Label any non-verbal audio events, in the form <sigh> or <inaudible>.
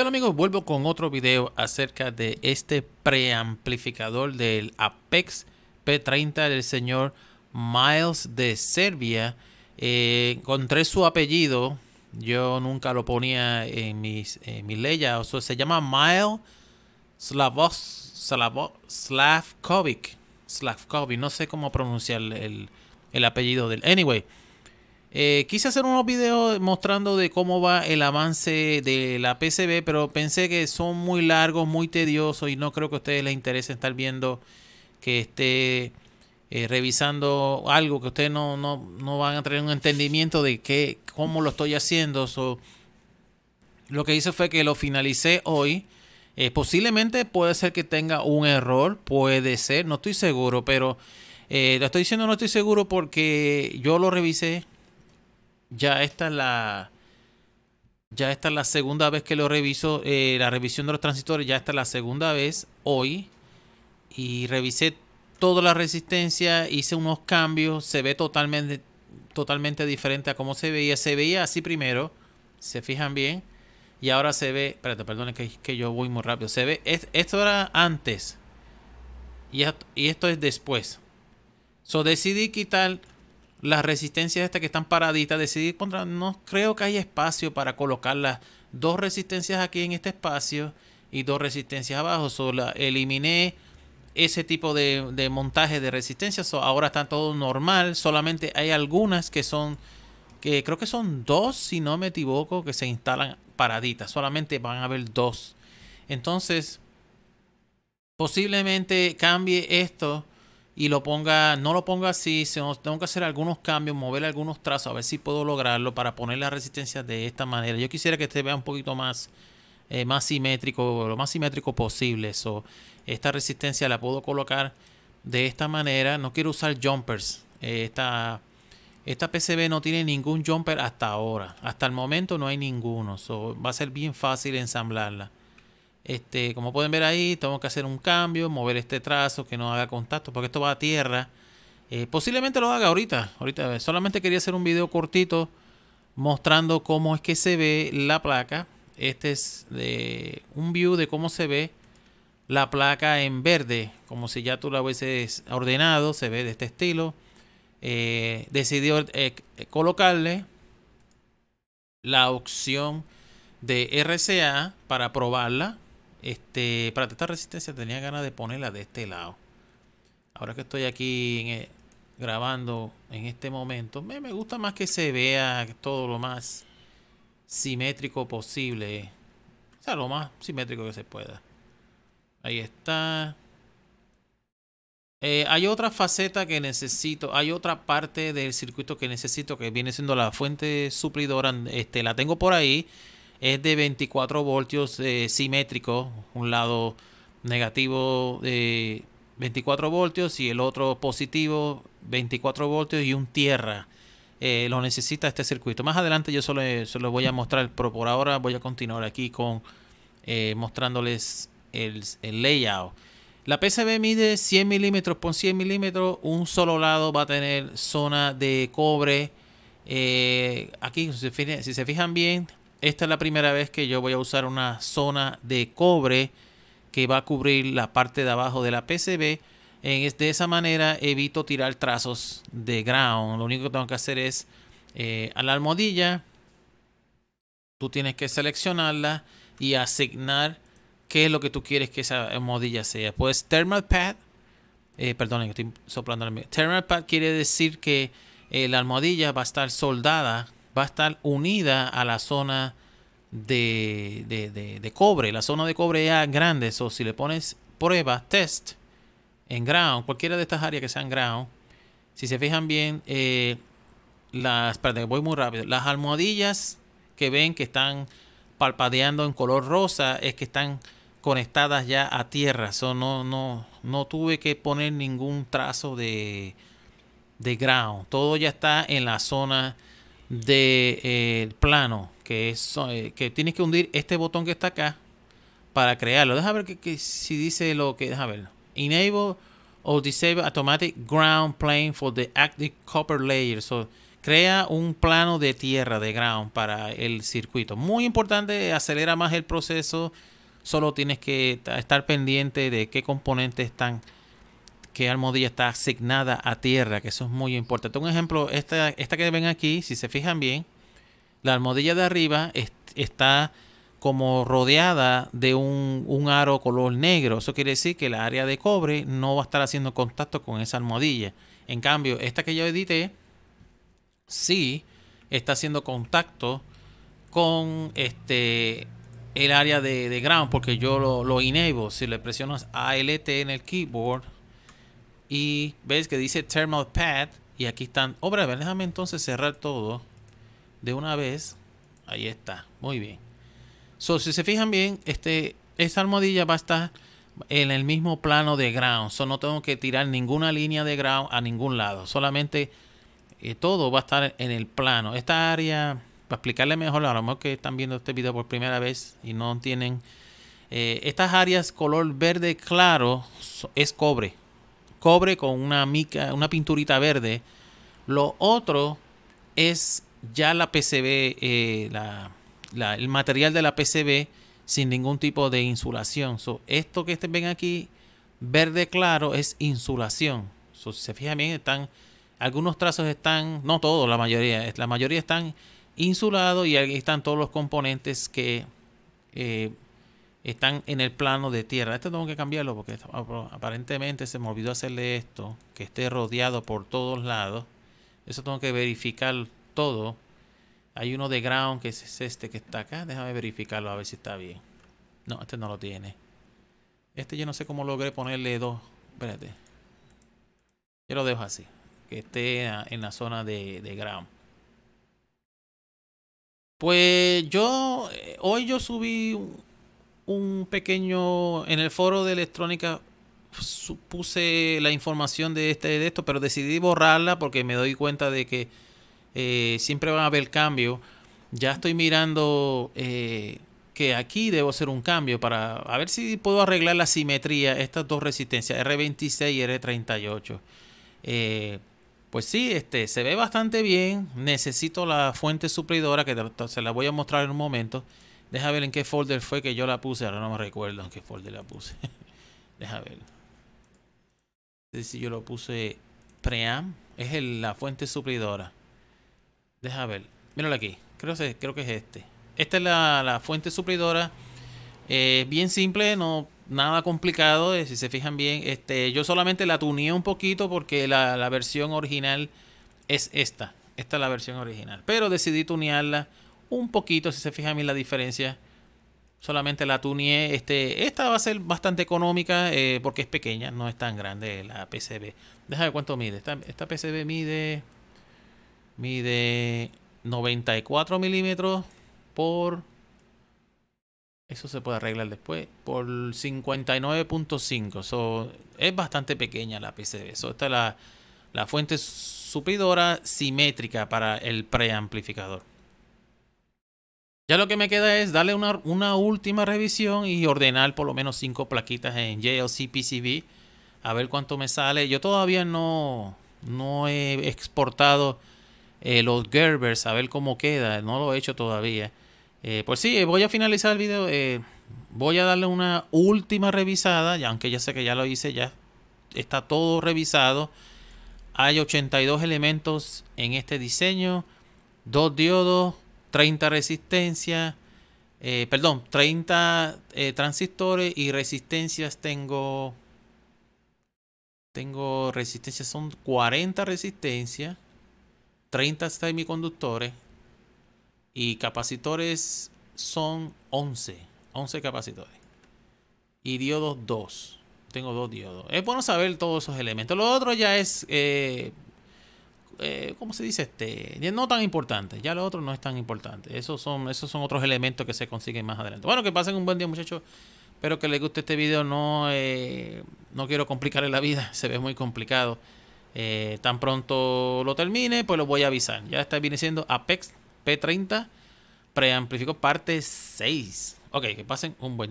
hola amigos, vuelvo con otro video acerca de este preamplificador del Apex P30 del señor Miles de Serbia. Eh, encontré su apellido, yo nunca lo ponía en mis, en leyes, se llama Miles Slavos, Slavkovic, no sé cómo pronunciar el apellido del... Anyway. Eh, quise hacer unos videos mostrando de cómo va el avance de la PCB, pero pensé que son muy largos, muy tediosos y no creo que a ustedes les interese estar viendo que esté eh, revisando algo que ustedes no, van a tener un entendimiento de qué, cómo lo estoy haciendo. lo que hice fue que lo finalicé hoy. Eh, posiblemente puede ser que tenga un error, puede ser, no estoy seguro, pero lo estoy diciendo no estoy seguro porque yo lo revisé, ya esta la... Ya esta la segunda vez que lo reviso. Eh, la revisión de los transistores ya está la segunda vez hoy. Y revisé toda la resistencia. Hice unos cambios. Se ve totalmente, totalmente diferente a cómo se veía. Se veía así primero. Se fijan bien. Y ahora se ve. Espérate, perdón, que, que yo voy muy rápido. Se ve. esto era antes. Y, y esto es después. So decidí quitar las resistencias estas que están paraditas, decidí contra, no creo que haya espacio para colocar las dos resistencias aquí en este espacio y dos resistencias abajo. Solo eliminé ese tipo de, montaje de resistencias. ahora está todo normal. Solamente hay algunas que son, que creo que son dos, si no me equivoco, que se instalan paraditas. Solamente van a haber dos. Entonces, posiblemente cambie esto y lo ponga, no lo ponga así, tengo que hacer algunos cambios, mover algunos trazos, a ver si puedo lograrlo para poner la resistencia de esta manera. Yo quisiera que este vea un poquito más, eh, más simétrico, lo más simétrico posible. esta resistencia la puedo colocar de esta manera. No quiero usar jumpers. Eh, esta, PCB no tiene ningún jumper hasta ahora. Hasta el momento no hay ninguno. va a ser bien fácil ensamblarla. Este, como pueden ver ahí, tengo que hacer un cambio, mover este trazo que no haga contacto, porque esto va a tierra. Eh, posiblemente lo haga ahorita, ahorita. Solamente quería hacer un video cortito mostrando cómo es que se ve la placa. Este es un view de cómo se ve la placa en verde, como si ya tú la hubieses ordenado, se ve de este estilo. Eh, decidió eh, colocarle la opción de RCA para probarla este, para esta resistencia tenía ganas de ponerla de este lado. Ahora que estoy aquí eh, grabando en este momento, me, gusta más que se vea todo lo más simétrico posible. O sea, lo más simétrico que se pueda. Ahí está. Eh, hay otra faceta que necesito, hay otra parte del circuito que necesito que viene siendo la fuente suplidora, este, la tengo por ahí, es de 24 voltios eh, simétrico, un lado negativo de 24 voltios y el otro positivo 24 voltios y un tierra. Eh, lo necesita este circuito. Más adelante yo solo se lo voy a mostrar, pero por ahora voy a continuar aquí con eh, mostrándoles el, layout. La PCB mide 100 milímetros por 100 milímetros. Un solo lado va a tener zona de cobre. aquí, si se fijan bien, esta es la primera vez que yo voy a usar una zona de cobre que va a cubrir la parte de abajo de la PCB. de esa manera evito tirar trazos de ground. Lo único que tengo que hacer es eh, a la almohadilla. Tú tienes que seleccionarla y asignar qué es lo que tú quieres que esa almohadilla sea. Pues Thermal Pad. Eh, perdón, estoy soplando la Thermal Pad quiere decir que eh, la almohadilla va a estar soldada va a estar unida a la zona de, cobre. La zona de cobre ya grande, o si le pones prueba, test en ground, cualquiera de estas áreas que sean ground, si se fijan bien, eh, las, voy muy rápido, las almohadillas que ven que están palpadeando en color rosa es que están conectadas ya a tierra. no, no, no tuve que poner ningún trazo de, de ground. Todo ya está en la zona de, eh, plano, que, es, eh, que tienes que hundir este botón que está acá para crearlo. Deja ver que, si dice lo que... Deja ver. Enable o disable automatic ground plane for the active copper layer. So, crea un plano de tierra, de ground, para el circuito. Muy importante, acelera más el proceso. Solo tienes que estar pendiente de qué componentes están que almohadilla está asignada a tierra, que eso es muy importante. Un ejemplo, esta, esta que ven aquí, si se fijan bien, la almohadilla de arriba está como rodeada de un, aro color negro. Eso quiere decir que el área de cobre no va a estar haciendo contacto con esa almohadilla. En cambio, esta que yo edité, sí está haciendo contacto con este el área de, ground porque yo lo, lo Si le presionas ALT en el keyboard, y ves que dice Thermal Pad. Y aquí están. Oh, déjame entonces cerrar todo de una vez. Ahí está. Muy bien. So, si se fijan bien, este, esta almohadilla va a estar en el mismo plano de ground. So, no tengo que tirar ninguna línea de ground a ningún lado. Solamente eh, todo va a estar en el plano. Esta área, para explicarle mejor, a lo mejor que están viendo este video por primera vez y no tienen... Eh, estas áreas color verde claro es cobre cobre con una mica, una pinturita verde. Lo otro es ya la PCB, eh, el material de la PCB sin ningún tipo de insulación. esto que ven aquí, verde claro, es insulación. si se fijan bien, están, algunos trazos están, no todos, la mayoría, la mayoría están insulados y ahí están todos los componentes que eh, están en el plano de tierra. Esto tengo que cambiarlo porque ah, aparentemente se me olvidó hacerle esto, que esté rodeado por todos lados. Eso tengo que verificar todo. Hay uno de ground que es este que está acá. Déjame verificarlo a ver si está bien. No, este no lo tiene. Este yo no sé cómo logré ponerle dos. Espérate. Yo lo dejo así. Que esté en la zona de, de ground. Pues yo, eh, hoy yo subí un pequeño, en el foro de electrónica puse la información de este de esto, pero decidí borrarla porque me doy cuenta de que eh, siempre van a haber cambio Ya estoy mirando eh, que aquí debo hacer un cambio para a ver si puedo arreglar la simetría, estas dos resistencias, R26 y R38. Eh, pues sí, este, se ve bastante bien. Necesito la fuente suplidora que se la voy a mostrar en un momento. Deja ver en qué folder fue que yo la puse. Ahora no me recuerdo en qué folder la puse. <laughs> Deja ver. si yo lo puse pream. Es la fuente suplidora. Deja ver. Míralo aquí. Creo, creo que es este. Esta es la, fuente suplidora. Eh, bien simple, no nada complicado. Eh, si se fijan bien, este, yo solamente la tuneé un poquito porque la, la versión original es esta. Esta es la versión original. Pero decidí tunearla un poquito, si se fijan mí la diferencia. Solamente la tunie. Este, esta va a ser bastante económica eh, porque es pequeña, no es tan grande la PCB. Déjame ver cuánto mide. Esta, PCB mide, mide 94 milímetros por... Eso se puede arreglar después. Por 59.5. So, es bastante pequeña la PCB. esta es la, la fuente supidora simétrica para el preamplificador. Ya lo que me queda es darle una, una última revisión y ordenar por lo menos cinco plaquitas en JLCPCB A ver cuánto me sale. Yo todavía no, no he exportado eh, los Gerbers. A ver cómo queda. No lo he hecho todavía. Eh, pues sí, eh, voy a finalizar el video. voy a darle una última revisada. Ya, aunque ya sé que ya lo hice. Ya está todo revisado. Hay 82 elementos en este diseño. Dos diodos, 30 resistencias, eh, perdón, 30 eh, transistores y resistencias tengo, tengo resistencias, son 40 resistencias, 30 semiconductores y capacitores son 11, 11 capacitores y diodos 2. Tengo dos diodos. Es bueno saber todos esos elementos. Lo otro ya es eh, eh, ¿cómo se dice? Este, no tan importante ya lo otro no es tan importante. Esos son, esos son otros elementos que se consiguen más adelante. Bueno, que pasen un buen día muchachos. Espero que les guste este video. No, eh, no quiero complicarle la vida, <laughs> se ve muy complicado. Eh, tan pronto lo termine, pues lo voy a avisar. Ya está viniendo Apex P30 preamplificó parte 6. Ok, que pasen un buen día.